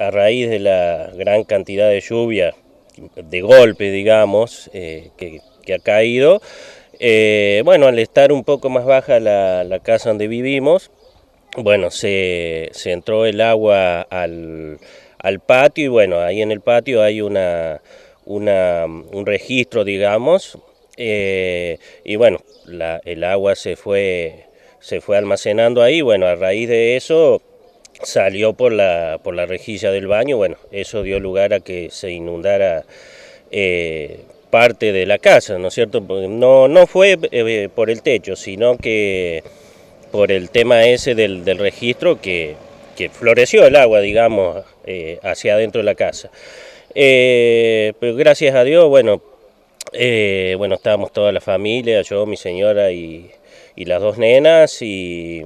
a raíz de la gran cantidad de lluvia, de golpe, digamos, eh, que, ha caído, eh, bueno, al estar un poco más baja la, casa donde vivimos, bueno, se, se entró el agua al, patio y bueno, ahí en el patio hay una, una un registro, digamos, eh, y bueno, el agua se fue, se fue almacenando ahí, bueno, a raíz de eso salió por la, por la rejilla del baño, bueno, eso dio lugar a que se inundara eh, parte de la casa, ¿no es cierto? No, no fue eh, por el techo, sino que por el tema ese del, del registro que, floreció el agua, digamos, eh, hacia adentro de la casa. gracias a Dios, bueno, bueno, estábamos toda la familia, yo, mi señora y, y las dos nenas y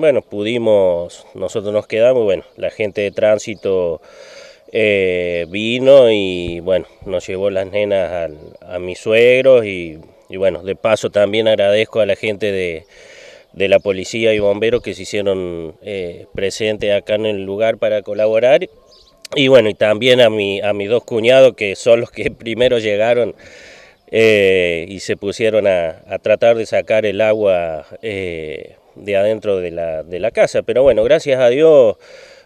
bueno, pudimos, nosotros nos quedamos, bueno, la gente de tránsito eh, vino y bueno, nos llevó las nenas a mis suegros y, bueno, de paso también agradezco a la gente de, la policía y bomberos que se hicieron eh, presentes acá en el lugar para colaborar y bueno, y también a, mi, a mis dos cuñados que son los que primero llegaron eh, y se pusieron a, a, tratar de sacar el agua de adentro de la, de la casa. Pero bueno, gracias a Dios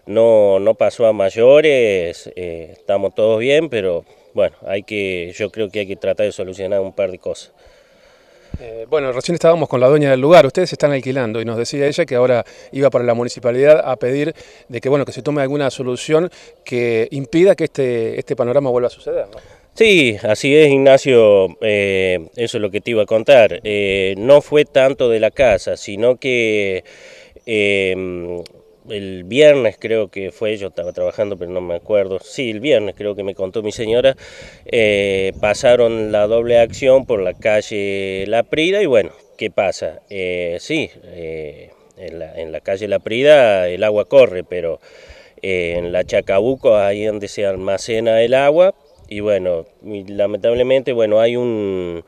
no, no pasó a mayores, eh, estamos todos bien, pero bueno, hay que, yo creo que hay que tratar de solucionar un par de cosas. Eh, bueno, recién estábamos con la dueña del lugar, ustedes están alquilando y nos decía ella que ahora iba para la municipalidad a pedir de que bueno que se tome alguna solución que impida que este, este panorama vuelva a suceder. ¿no? Sí, así es Ignacio, eh, eso es lo que te iba a contar. Eh, no fue tanto de la casa, sino que em, el viernes creo que fue, yo estaba trabajando pero no me acuerdo, sí, el viernes creo que me contó mi señora, eh, pasaron la doble acción por la calle La Prida y bueno, ¿qué pasa? sí, en la, calle La Prida el agua corre, pero... en la Chacabuco, ahí donde se almacena el agua, y bueno, lamentablemente, bueno, hay un,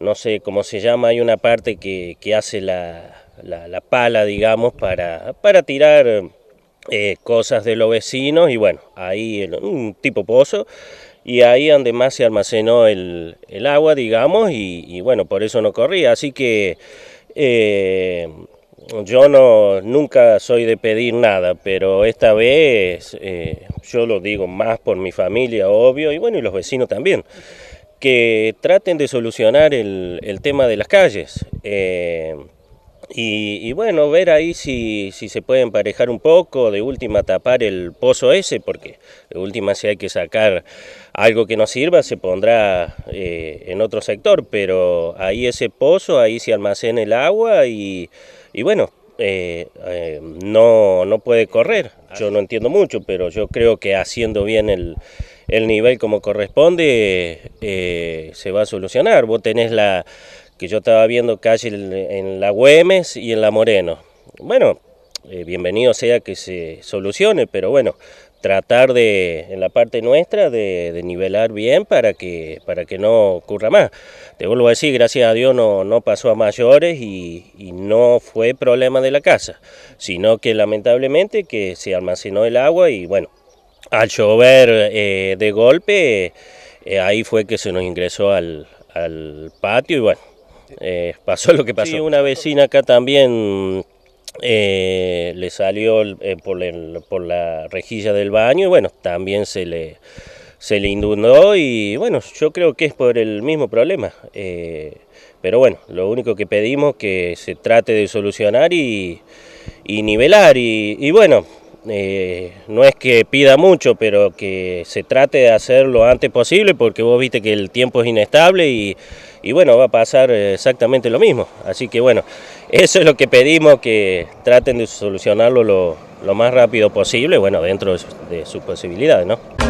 no sé cómo se llama, hay una parte que, que hace la, la, pala, digamos, para, para tirar eh, cosas de los vecinos y bueno, ahí un tipo pozo y ahí donde más se almacenó el, el agua, digamos, y, bueno, por eso no corría. Así que... Eh, yo no, nunca soy de pedir nada, pero esta vez eh, yo lo digo más por mi familia, obvio, y bueno, y los vecinos también, que traten de solucionar el, tema de las calles. Eh, y, bueno, ver ahí si, si, se puede emparejar un poco, de última tapar el pozo ese, porque de última si hay que sacar algo que no sirva se pondrá eh, en otro sector, pero ahí ese pozo, ahí se almacena el agua y, bueno, eh, eh, no, no puede correr. Yo no entiendo mucho, pero yo creo que haciendo bien el, el nivel como corresponde se va a solucionar. Vos tenés la que yo estaba viendo calle en la Güemes y en la Moreno. Bueno, eh, bienvenido sea que se solucione, pero bueno, tratar de, en la parte nuestra, de, nivelar bien para que, para que no ocurra más. Te vuelvo a decir, gracias a Dios no, no pasó a mayores y, no fue problema de la casa, sino que lamentablemente que se almacenó el agua y bueno, al llover eh, de golpe, eh, ahí fue que se nos ingresó al, al patio y bueno, eh, pasó lo que pasó. Sí, una vecina acá también eh, le salió eh, por, la rejilla del baño y bueno, también se le, se le inundó y bueno, yo creo que es por el mismo problema. pero bueno, lo único que pedimos que se trate de solucionar y, nivelar y bueno, eh, no es que pida mucho, pero que se trate de hacerlo lo antes posible, porque vos viste que el tiempo es inestable y, y bueno, va a pasar eh, exactamente lo mismo. Así que bueno, eso es lo que pedimos, que traten de solucionarlo lo, lo más rápido posible, bueno, dentro de sus posibilidades, ¿no?